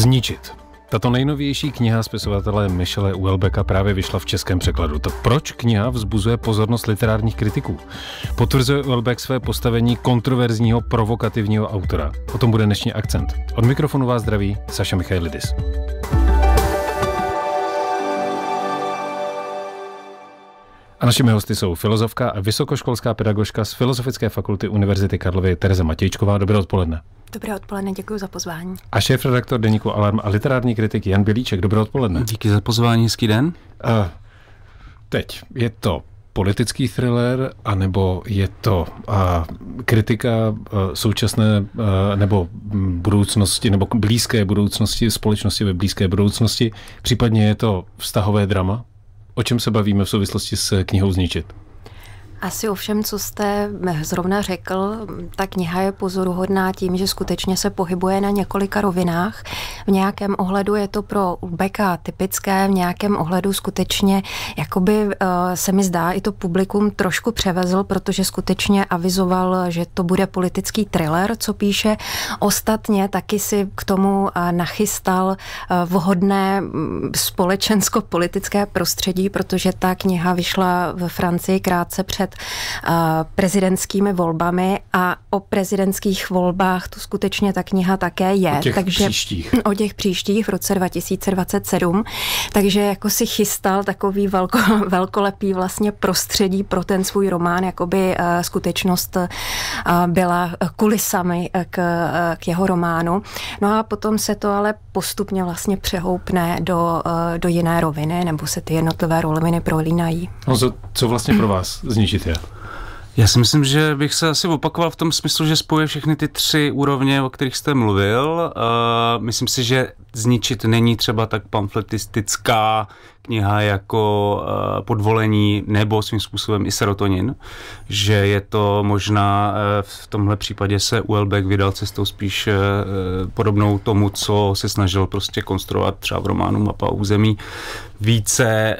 Zničit. Tato nejnovější kniha spisovatele Michele Uelbeka právě vyšla v českém překladu. To proč kniha vzbuzuje pozornost literárních kritiků? Potvrzuje Uelbek své postavení kontroverzního, provokativního autora. O tom bude dnešní akcent. Od mikrofonu vás zdraví Saša Michailidis. A našimi hosty jsou filozofka a vysokoškolská pedagožka z Filozofické fakulty Univerzity Karlovy Tereza Matějčková. Dobré odpoledne. Dobré odpoledne, děkuji za pozvání. A šéf redaktor deníku Alarm a literární kritik Jan Bělíček, dobré odpoledne. Díky za pozvání, hezký den. Uh, teď je to politický thriller, anebo je to uh, kritika uh, současné uh, nebo budoucnosti, nebo blízké budoucnosti, společnosti ve blízké budoucnosti, případně je to vztahové drama? O čem se bavíme v souvislosti s knihou Zničit? Asi o všem, co jste zrovna řekl, ta kniha je pozoruhodná tím, že skutečně se pohybuje na několika rovinách. V nějakém ohledu je to pro Ubeka typické, v nějakém ohledu skutečně jakoby eh, se mi zdá, i to publikum trošku převezl, protože skutečně avizoval, že to bude politický thriller, co píše. Ostatně taky si k tomu eh, nachystal eh, vhodné mm, společensko-politické prostředí, protože ta kniha vyšla ve Francii krátce před před uh, prezidentskými volbami a o prezidentských volbách tu skutečně ta kniha také je. O těch takže příštích. O těch příštích v roce 2027. Takže jako si chystal takový velko, velkolepý vlastně prostředí pro ten svůj román, jakoby uh, skutečnost uh, byla kulisami k, uh, k jeho románu. No a potom se to ale postupně vlastně přehoupne do, do jiné roviny, nebo se ty jednotlivé roviny prolínají. No, co, co vlastně pro vás zničí určitě. Já si myslím, že bych se asi opakoval v tom smyslu, že spojuje všechny ty tři úrovně, o kterých jste mluvil. Uh, myslím si, že zničit není třeba tak pamfletistická kniha jako eh, Podvolení nebo svým způsobem i Serotonin, že je to možná eh, v tomhle případě se Uelbeck vydal cestou spíš eh, podobnou tomu, co se snažil prostě konstruovat třeba v románu Mapa území, více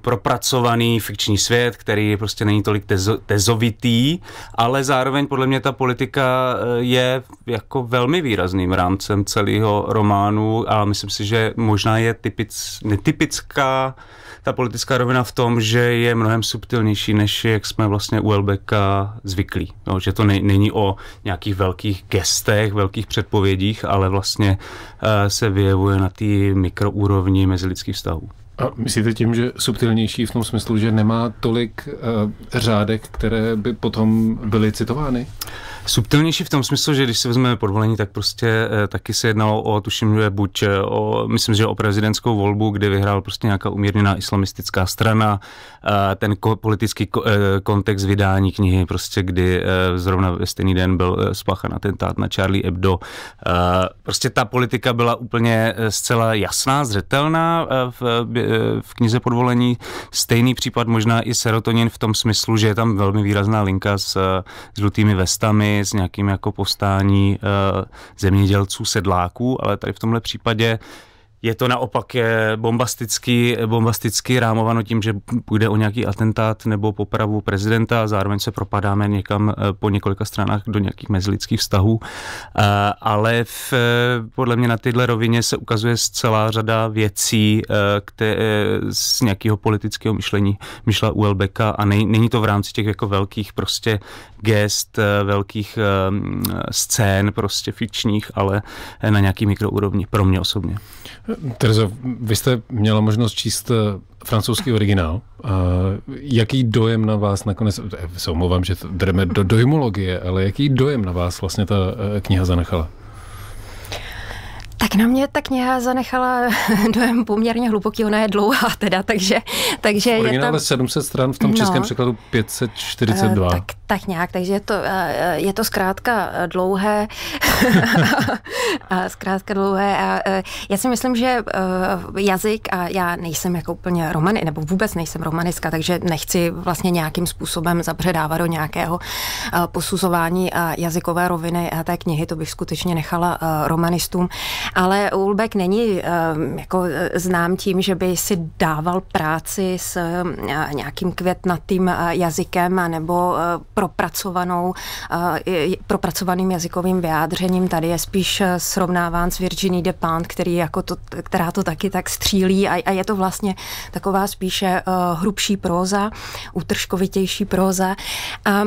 propracovaný fikční svět, který prostě není tolik tezo, tezovitý, ale zároveň podle mě ta politika je jako velmi výrazným rámcem celého románu stranu a myslím si, že možná je typic, netypická ta politická rovina v tom, že je mnohem subtilnější, než jak jsme vlastně u Elbeka zvyklí. No, že to ne, není o nějakých velkých gestech, velkých předpovědích, ale vlastně uh, se vyjevuje na té mikroúrovni mezilidských vztahů. A myslíte tím, že subtilnější v tom smyslu, že nemá tolik uh, řádek, které by potom byly citovány? Uh, Subtilnější v tom smyslu, že když se vezmeme podvolení, tak prostě eh, taky se jednalo o, tuším, že buď eh, o, myslím, že o prezidentskou volbu, kde vyhrál prostě nějaká umírněná islamistická strana, ten ko- politický ko- eh, kontext vydání knihy, prostě kdy zrovna ve stejný den byl spáchan atentát na Charlie Hebdo. Prostě ta politika byla úplně zcela jasná, zřetelná v, v knize podvolení. Stejný případ možná i serotonin v tom smyslu, že je tam velmi výrazná linka s, s žlutými vestami, s nějakým jako postání eh, zemědělců, sedláků, ale tady v tomhle případě je to naopak bombasticky, bombasticky rámováno tím, že půjde o nějaký atentát nebo popravu prezidenta a zároveň se propadáme někam eh, po několika stranách do nějakých mezilidských vztahů. Eh, ale v, eh, podle mě na tyhle rovině se ukazuje celá řada věcí které, z nějakého politického myšlení myšla u Elbeka a nej, není to v rámci těch jako velkých prostě gest, velkých scén prostě fikčních, ale na nějaký mikroúrovni pro mě osobně. Terzo, vy jste měla možnost číst eh, francouzský originál. Jaký dojem na vás nakonec, eh, se omlouvám, že jdeme do dojmologie, ale jaký dojem na vás vlastně ta eh, kniha zanechala? Tak na mě ta kniha zanechala dojem poměrně hluboký, ona je dlouhá teda, takže, takže je tam... 700 stran, v tom no, českém překladu 542. Tak tak nějak, takže je to, eh, eh, je to zkrátka eh, dlouhé. zkrátka dlouhé. A já si myslím, že jazyk, a já nejsem jako úplně romany, nebo vůbec nejsem romaniska, takže nechci vlastně nějakým způsobem zabředávat do nějakého posuzování jazykové roviny té knihy, to bych skutečně nechala romanistům. Ale Ulbek není jako znám tím, že by si dával práci s nějakým květnatým jazykem, nebo propracovanou, eh, propracovaným jazykovým vyjádřením. Tady je spíš eh, srovnáván s Virginie de Pant, který jako to, která to taky tak střílí a, a je to vlastně taková spíše eh, hrubší próza, útržkovitější próza. A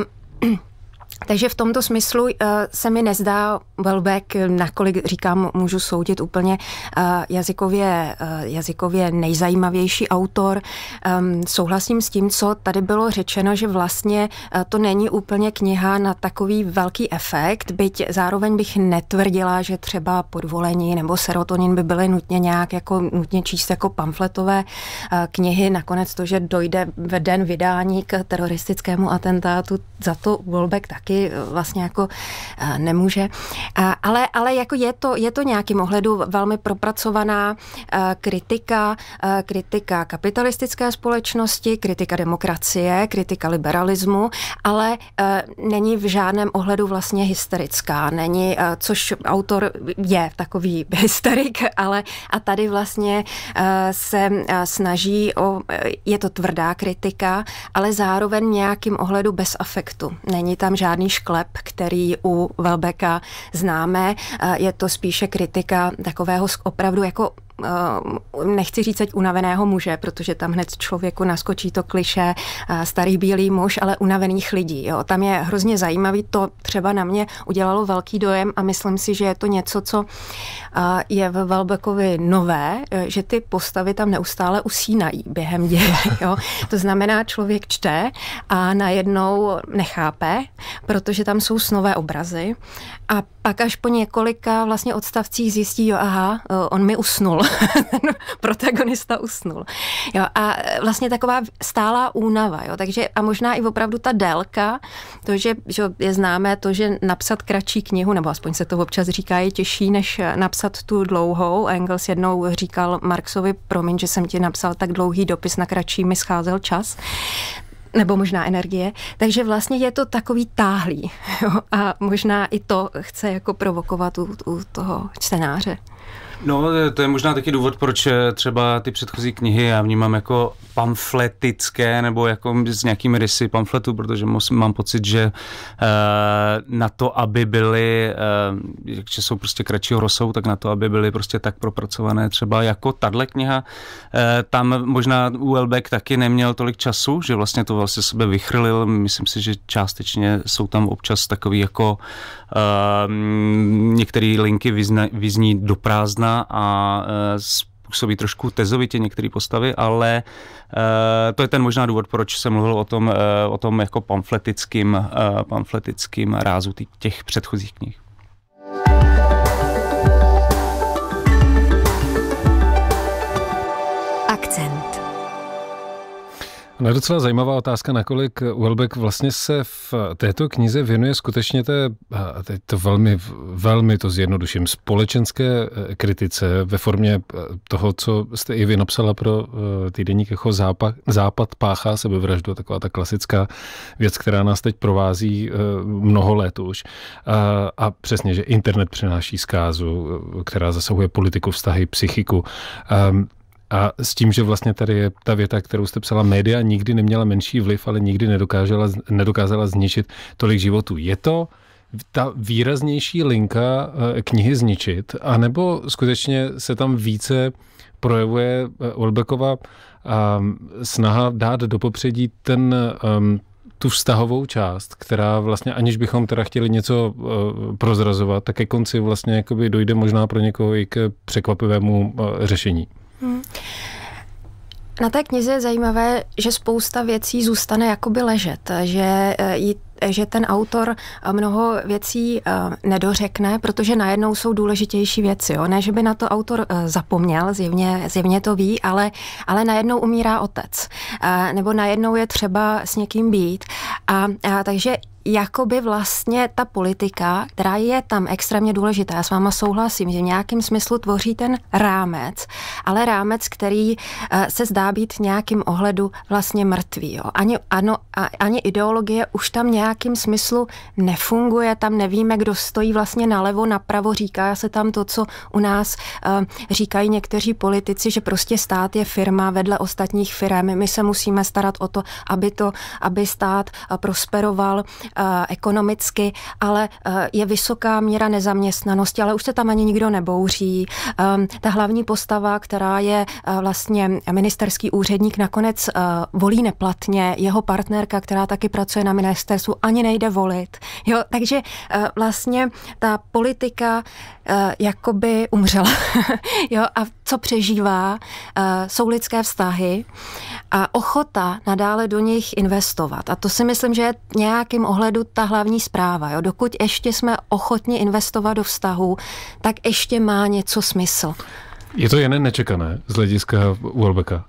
takže v tomto smyslu eh, se mi nezdá Welbeck, nakolik říkám, můžu soudit úplně eh, jazykově, eh, jazykově nejzajímavější autor. Ehm, souhlasím s tím, co tady bylo řečeno, že vlastně to není úplně kniha na takový velký efekt, byť zároveň bych netvrdila, že třeba podvolení nebo serotonin by byly nutně nějak jako nutně číst jako pamfletové knihy. Nakonec to, že dojde ve den vydání k teroristickému atentátu, za to Welbeck tak taky eh, vlastně jako eh, nemůže. Ale, ale jako je to, je to nějakým ohledu velmi propracovaná eh, kritika, kritika kapitalistické společnosti, kritika demokracie, kritika liberalismu, ale není v žádném ohledu vlastně hysterická, není, což autor je takový hysterik, ale a tady vlastně se snaží o, je to tvrdá kritika, ale zároveň nějakým ohledu bez afektu. Není tam žádný žádný šklep, který u Velbeka známe. Eh, je to spíše kritika takového opravdu jako Ehm, nechci říct ať unaveného muže, protože tam hned člověku naskočí to kliše eh, starý bílý muž, ale unavených lidí. Jo. Tam je hrozně zajímavý, to třeba na mě udělalo velký dojem a myslím si, že je to něco, co eh, je v Valbekovi nové, eh, že ty postavy tam neustále usínají během děje. Jo. To znamená, člověk čte a najednou nechápe, protože tam jsou snové obrazy a pak až po několika vlastně odstavcích zjistí, jo, aha, on mi usnul. Ten protagonista usnul. Jo, a e, vlastně taková stálá únava, jo, takže a možná i opravdu ta délka, to, že, že je známé to, že napsat kratší knihu, nebo aspoň se to občas říká, je těžší, než e, napsat tu dlouhou. Engels jednou říkal Marxovi, promiň, že jsem ti napsal tak dlouhý dopis, na kratší mi scházel čas nebo možná energie. Takže vlastně je to takový táhlý. Jo? A možná i to chce jako provokovat u, u toho čtenáře. No, to je možná taky důvod, proč eh, třeba ty předchozí knihy já vnímám jako pamfletické nebo jako s nějakými rysy pamfletu, protože mám pocit, že eh, na to, aby byly, eh, že jsou prostě kratšího rozsahu, tak na to, aby byly prostě tak propracované třeba jako tahle kniha. Tam možná Uelbeck taky neměl tolik času, že vlastně to vlastně sebe vychrlil. Myslím si, že částečně jsou tam občas takový jako některé linky vyzna, vyzní do prázdna, a e, působí trošku tezovitě některé postavy, ale e, to je ten možná důvod, proč jsem mluvil o tom, e, o tom jako pamfletickým, pamfletickým rázu těch předchozích knih. No docela zajímavá otázka, nakolik Welbeck vlastně se v této knize věnuje skutečně té, a teď to velmi, velmi to zjednoduším, společenské e, kritice ve formě e, toho, co jste i vy napsala pro e, týdenník jako západ, západ páchá sebevraždu, taková ta klasická věc, která nás teď provází mnoho let už. A, a přesně, že internet přináší zkázu, která zasahuje politiku, vztahy, psychiku. A, ehm, a s tím, že vlastně tady je ta věta, kterou jste psala, média nikdy neměla menší vliv, ale nikdy nedokázala, nedokázala zničit tolik životů. Je to ta výraznější linka eh, knihy zničit, anebo skutečně se tam více projevuje eh, Olbekova ehm, snaha dát do popředí ten, ehm, tu vztahovou část, která vlastně, aniž bychom teda chtěli něco eh, prozrazovat, tak ke konci vlastně jakoby dojde možná pro někoho i k překvapivému řešení. Na té knize je zajímavé, že spousta věcí zůstane jakoby ležet, že ji eh, že ten autor eh, mnoho věcí eh, nedořekne, protože najednou jsou důležitější věci. Jo? Ne, že by na to autor eh, zapomněl, zjevně, zjevně to ví, ale, ale najednou umírá otec. Nebo najednou je třeba s někým být. A, a takže jakoby vlastně ta politika, která je tam extrémně důležitá, já s váma souhlasím, že v nějakém smyslu tvoří ten rámec, ale rámec, který se zdá být v nějakém ohledu vlastně mrtvý. Jo. Ani, ano, ani ideologie už tam nějak nějakým smyslu nefunguje, tam nevíme, kdo stojí vlastně nalevo, napravo, říká se tam to, co u nás uh, říkají někteří politici, že prostě stát je firma vedle ostatních firm. My se musíme starat o to, aby to, aby stát uh, prosperoval uh, ekonomicky, ale je vysoká míra nezaměstnanosti, ale už se tam ani nikdo nebouří. Um, ta hlavní postava, která je vlastně ministerský úředník, nakonec volí neplatně. Jeho partnerka, která taky pracuje na ministerstvu, ani nejde volit. Jo, takže eh, vlastně ta politika eh, jakoby umřela. jo, a co přežívá, eh, jsou lidské vztahy a ochota nadále do nich investovat. A to si myslím, že je nějakým ohledu ta hlavní zpráva. Jo. Dokud ještě jsme ochotni investovat do vztahu, tak ještě má něco smysl. Je to jen nečekané z hlediska Wolbeka?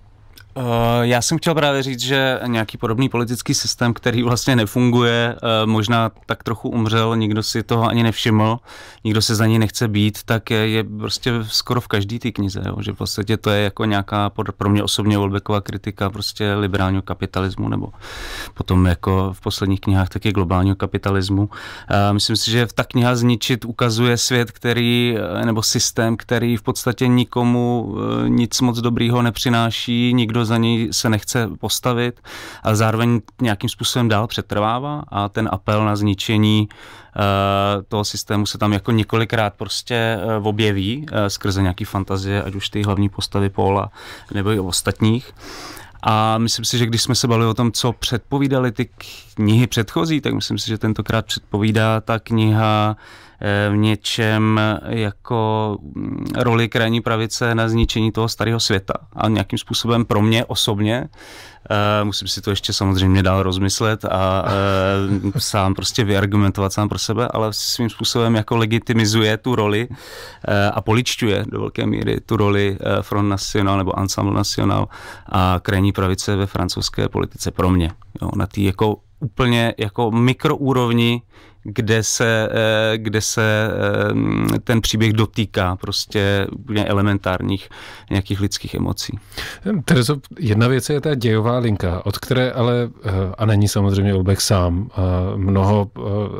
Eh, já jsem chtěl právě říct, že nějaký podobný politický systém, který vlastně nefunguje, eh, možná tak trochu umřel, nikdo si toho ani nevšiml, nikdo se za ní nechce být, tak je, je prostě skoro v každý té knize, jo? že v podstatě to je jako nějaká pro mě osobně Volbeková kritika prostě liberálního kapitalismu nebo potom jako v posledních knihách taky globálního kapitalismu. Eh, myslím si, že ta kniha Zničit ukazuje svět, který, nebo systém, který v podstatě nikomu nic moc dobrýho nepřináší, nikdo za něj se nechce postavit, ale zároveň nějakým způsobem dál přetrvává a ten apel na zničení eh, toho systému se tam jako několikrát prostě eh, objeví eh, skrze nějaký fantazie, ať už ty hlavní postavy Paula nebo i ostatních. A myslím si, že když jsme se bavili o tom, co předpovídali ty knihy předchozí, tak myslím si, že tentokrát předpovídá ta kniha Eh, v něčem jako mm, roli krajní pravice na zničení toho starého světa. A nějakým způsobem pro mě osobně, eh, musím si to ještě samozřejmě dál rozmyslet a eh, sám prostě vyargumentovat sám pro sebe, ale svým způsobem jako legitimizuje tu roli a poličťuje do velké míry tu roli Front National nebo Ensemble National a krajní pravice ve francouzské politice pro mě. Jo, na té jako úplně jako mikroúrovni kde se, eh, kde se eh, ten příběh dotýká prostě úplně elementárních nějakých lidských emocí. Hm, Terezo, jedna věc je ta dějová linka, od které ale, eh, a není samozřejmě Olbek sám, mnoho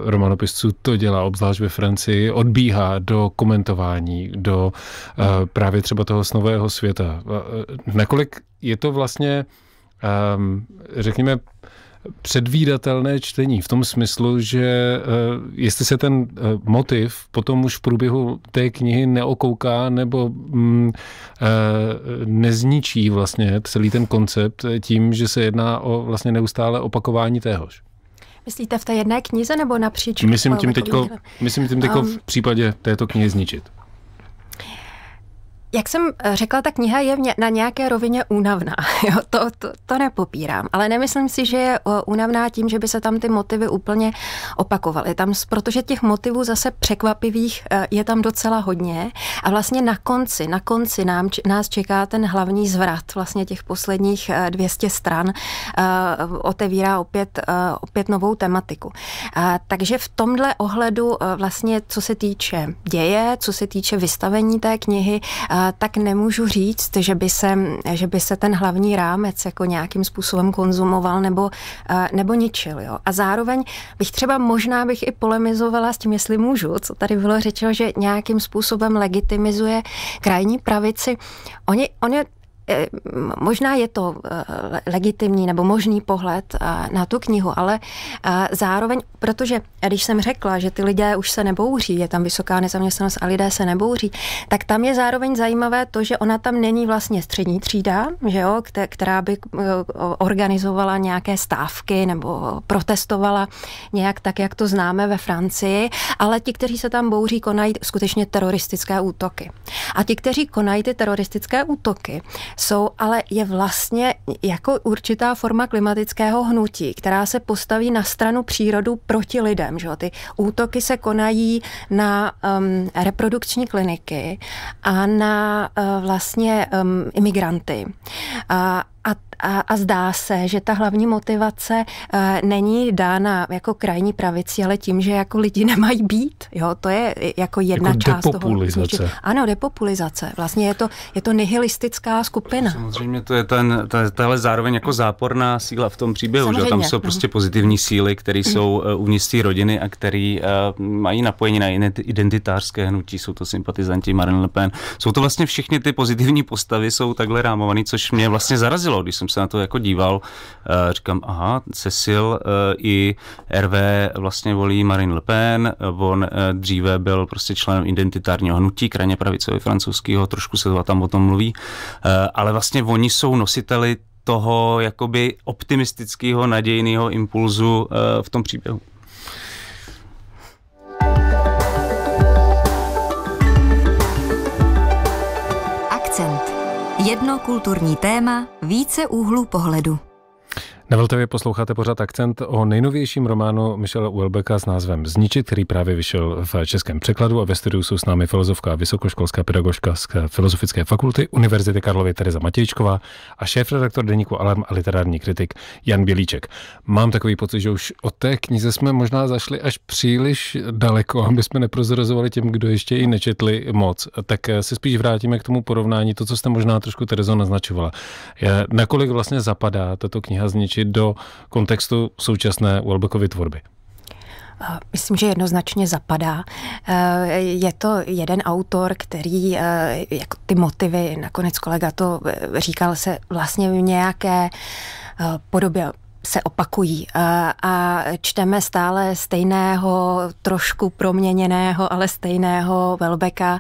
romanopisců to dělá, obzvlášť ve Francii, odbíhá do komentování, do právě třeba toho snového světa. Nakolik je to vlastně, ehm, řekněme, předvídatelné čtení v tom smyslu, že eh, jestli se ten eh, motiv potom už v průběhu té knihy neokouká nebo mm, eh, nezničí vlastně celý ten koncept tím, že se jedná o vlastně neustále opakování téhož. Myslíte v té jedné knize nebo napříč? Myslím tím teďko, jako- myslím tím teďko um, v případě této knihy zničit. Jak jsem eh, řekla, ta kniha je na nějaké rovině únavná. Jo, to, to, to nepopírám, ale nemyslím si, že je eh, únavná tím, že by se tam ty motivy úplně opakovaly. Tam, protože těch motivů zase překvapivých eh, je tam docela hodně a vlastně na konci, na konci nám, nás čeká ten hlavní zvrat vlastně těch posledních 200 stran otevírá opět, opět novou tematiku. Takže v tomhle ohledu vlastně, co se týče děje, co se týče vystavení té knihy, tak nemůžu říct, že by se, že by se ten hlavní rámec jako nějakým způsobem konzumoval nebo, eh, nebo ničil. Jo. A zároveň bych třeba možná bych i polemizovala s tím, jestli můžu, co tady bylo řečeno, že nějakým způsobem legitimizuje krajní pravici. Oni, oni Eh, možná je to eh, legitimní nebo možný pohled eh, na tu knihu, ale zároveň, protože když jsem řekla, že ty lidé už se nebouří, je tam vysoká nezaměstnanost a lidé se nebouří, tak tam je zároveň zajímavé to, že ona tam není vlastně střední třída, že jo, která by organizovala nějaké stávky nebo protestovala nějak tak, jak to známe ve Francii, ale ti, kteří se tam bouří, konají skutečně teroristické útoky. A ti, kteří konají ty teroristické útoky, jsou, ale je vlastně jako určitá forma klimatického hnutí, která se postaví na stranu přírodu proti lidem. Že? Ty útoky se konají na um, reprodukční kliniky a na uh, vlastně um, imigranty. A, a, a, a zdá se, že ta hlavní motivace e, není dána jako krajní pravici, ale tím, že jako lidi nemají být. Jo, to je jako, jako jedna jako část depopulizace. toho. Ano, depopulizace. Vlastně je to, je to nihilistická skupina. Samozřejmě to je ten, ta, tahle zároveň jako záporná síla v tom příběhu. že? Tam jsou no. prostě mhm. pozitivní síly, které mhm. jsou eh, uvnitř té rodiny a které uh, mají napojení na identitářské hnutí. Jsou to sympatizanti Marine Le Pen. Jsou to vlastně všechny ty pozitivní postavy, jsou takhle rámované, což mě vlastně zarazilo bylo, když jsem se na to jako díval, eh, říkám, aha, Cecil eh, i RV vlastně volí Marine Le Pen, eh, on dříve byl prostě členem identitárního hnutí, krajně pravicově francouzského, trošku se tam o tom mluví, ale vlastně oni jsou nositeli toho jakoby optimistického, nadějného impulzu v tom příběhu. Jedno kulturní téma, více úhlů pohledu. Na Vltavě posloucháte pořád akcent o nejnovějším románu Michela Uelbeka s názvem Zničit, který právě vyšel v českém překladu a ve studiu jsou s námi filozofka a vysokoškolská pedagožka z Filozofické fakulty Univerzity Karlovy Tereza Matějčková a šéf-redaktor deníku Alarm a literární kritik Jan Bělíček. Mám takový pocit, že už o té knize jsme možná zašli až příliš daleko, aby jsme neprozrazovali těm, kdo ještě ji nečetli moc. Tak se spíš vrátíme k tomu porovnání, to, co jste možná trošku Terezo naznačovala. Nakolik vlastně zapadá tato kniha Zničit tlačit do kontextu současné Welbeckovy tvorby? Myslím, že jednoznačně zapadá. E, je to jeden autor, který e, jak ty motivy, nakonec kolega to e, říkal, se vlastně v nějaké podobě se opakují a, a čteme stále stejného, trošku proměněného, ale stejného Velbeka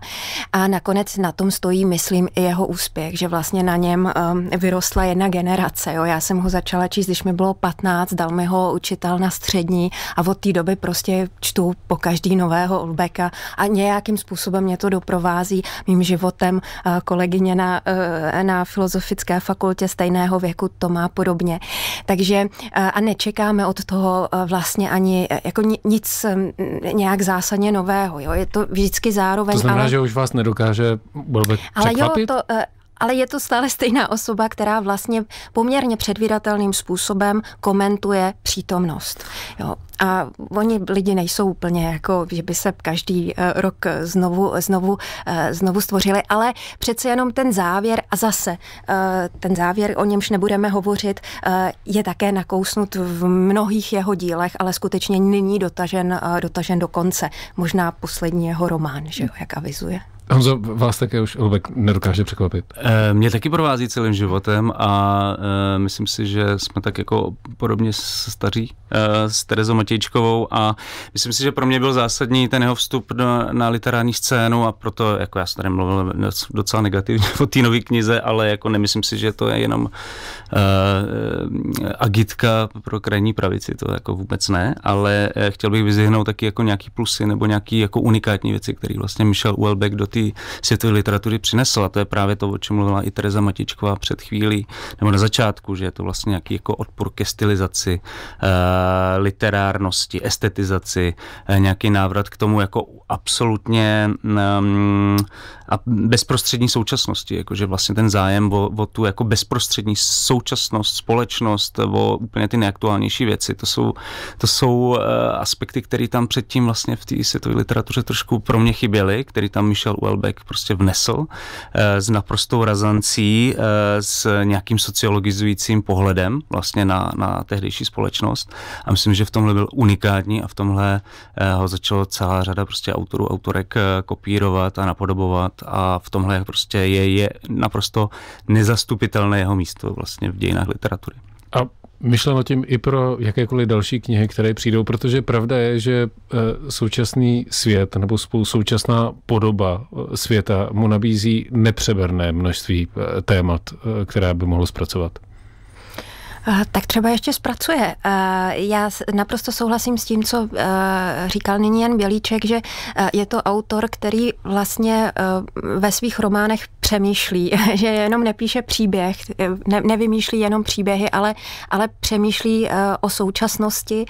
a nakonec na tom stojí, myslím, i jeho úspěch, že vlastně na něm um, vyrostla jedna generace. Jo. Já jsem ho začala číst, když mi bylo 15, dal mi ho učitel na střední a od té doby prostě čtu po každý nového Velbeka a nějakým způsobem mě to doprovází mým životem. Kolegyně na, eh, na filozofické fakultě stejného věku to má podobně. Takže a nečekáme od toho e, vlastně ani e, jako nic nějak zásadně nového. Jo? Je to vždycky zároveň. To znamená, ale... že už vás nedokáže blbě Ale jo, to, e, ale je to stále stejná osoba, která vlastně poměrně předvídatelným způsobem komentuje přítomnost. Jo. A oni lidi nejsou úplně jako, že by se každý eh, rok znovu, znovu, eh, znovu stvořili, ale přece jenom ten závěr a zase eh, ten závěr, o němž nebudeme hovořit, je také nakousnut v mnohých jeho dílech, ale skutečně není dotažen, dotažen do konce. Možná poslední jeho román, že jo, jak avizuje. Honzo, vás také už Lubek nedokáže překvapit. Eh, mě taky provází celým životem a eh, myslím si, že jsme tak jako podobně staří eh, s Terezou Matějčkovou a myslím si, že pro mě byl zásadní ten jeho vstup na, na literární scénu a proto, jako já jsem tady mluvil docela negativně o té nové knize, ale jako nemyslím si, že to je jenom uh, agitka pro krajní pravici, to jako vůbec ne, ale chtěl bych vyzvihnout taky jako nějaký plusy nebo nějaký jako unikátní věci, které vlastně Michel Uelbeck do té světové literatury přinesl. A to je právě to, o čem mluvila i Tereza Matičková před chvílí, nebo na začátku, že je to vlastně nějaký jako odpor ke stylizaci, eh, literárnosti, estetizaci, eh, nějaký návrat k tomu jako absolutně mm, a bezprostřední současnosti, jakože vlastně ten zájem o, o tu jako bezprostřední současnost, společnost, o úplně ty neaktuálnější věci, to jsou, to jsou eh, aspekty, které tam předtím vlastně v té světové literatuře trošku pro mě chyběly, který tam Michel Welbeck prostě vnesl eh, s naprostou razancí, eh, s nějakým sociologizujícím pohledem vlastně na, na tehdejší společnost a myslím, že v tomhle byl unikátní a v tomhle ho začalo celá řada prostě autorů, autorek kopírovat a napodobovat a v tomhle prostě je, je naprosto nezastupitelné jeho místo vlastně v dějinách literatury. A myšleno tím i pro jakékoliv další knihy, které přijdou, protože pravda je, že eh, současný svět nebo současná podoba eh, světa mu nabízí nepřeberné množství eh, témat, která by mohl zpracovat. Eh, tak třeba ještě zpracuje. Eh, já naprosto souhlasím s tím, co eh, říkal nyní Jan Bělíček, že je to autor, který vlastně ve svých románech přemýšlí, že jenom nepíše příběh, ne, nevymýšlí jenom příběhy, ale, ale přemýšlí o současnosti.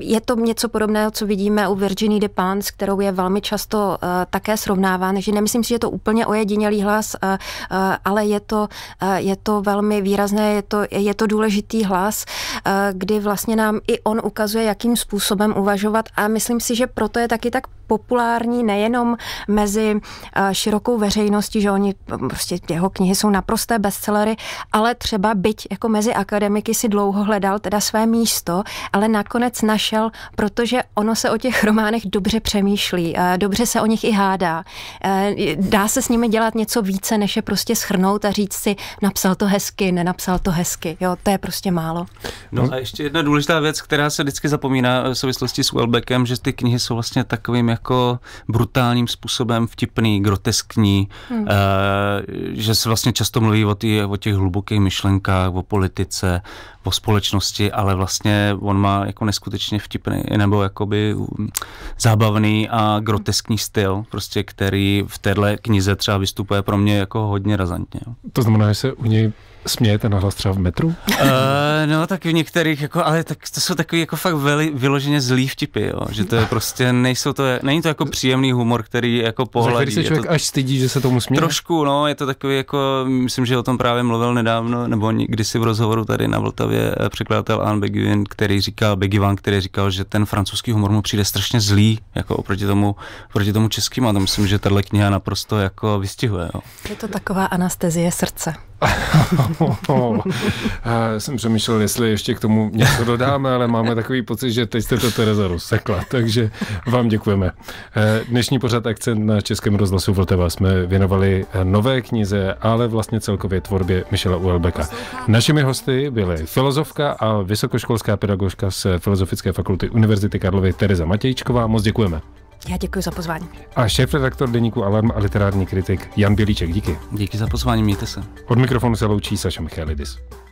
Je to něco podobného, co vidíme u Virginie de Pans, kterou je velmi často také srovnáván, takže nemyslím si, že je to úplně ojedinělý hlas, ale je to, je to velmi výrazný výrazné, je to, je to důležitý hlas, eh, kdy vlastně nám i on ukazuje, jakým způsobem uvažovat a myslím si, že proto je taky tak populární nejenom mezi eh, širokou veřejností, že oni mm, prostě jeho knihy jsou naprosté bestsellery, ale třeba byť jako mezi akademiky si dlouho hledal teda své místo, ale nakonec našel, protože ono se o těch románech dobře přemýšlí, eh, dobře se o nich i hádá. Eh, dá se s nimi dělat něco více, než je prostě schrnout a říct si, napsal to hezky, nenapsal to hezky. Jo, to je prostě málo. No a ještě jedna důležitá věc, která se vždycky zapomíná v souvislosti s Welbeckem, že ty knihy jsou vlastně takovým jako brutálním způsobem vtipný, groteskní, hmm. uh, že se vlastně často mluví o, tý, o těch hlubokých myšlenkách, o politice, o společnosti, ale vlastně on má jako neskutečně vtipný nebo jakoby mm, zábavný a groteskní styl, prostě který v téhle knize třeba vystupuje pro mě jako hodně razantně. To znamená, že se u něj smějete na hlas třeba v metru? Uh, no, tak v některých, jako, ale tak to jsou takový jako fakt veli, vyloženě zlý vtipy, jo, že to je prostě, nejsou to, není to jako příjemný humor, který jako pohledí. Který se člověk to, až stydí, že se tomu směje? Trošku, no, je to takový jako, myslím, že o tom právě mluvil nedávno, nebo kdysi v rozhovoru tady na Vltavě eh, překladatel Anne Beguin, který říkal, Begivan, který říkal, že ten francouzský humor mu přijde strašně zlý, jako oproti tomu, oproti tomu českým, a to myslím, že tahle kniha naprosto jako vystihuje. Jo. Je to taková anestezie srdce. jsem přemýšlel, jestli ještě k tomu něco dodáme, ale máme takový pocit, že teď jste to Tereza rozsekla, takže vám děkujeme. Eh, dnešní pořad Akcent na Českém rozhlasu Vltava jsme věnovali eh, nové knize, ale vlastně celkově tvorbě Michela Uelbeka. Našimi hosty byly filozofka a vysokoškolská pedagožka z Filozofické fakulty Univerzity Karlovy Tereza Matějčková. Moc děkujeme. Já děkuji za pozvání. A šéf-redaktor deníku Alarm a literární kritik Jan Bělíček, díky. Díky za pozvání, mějte se. Od mikrofonu se loučí Saša Michalidis.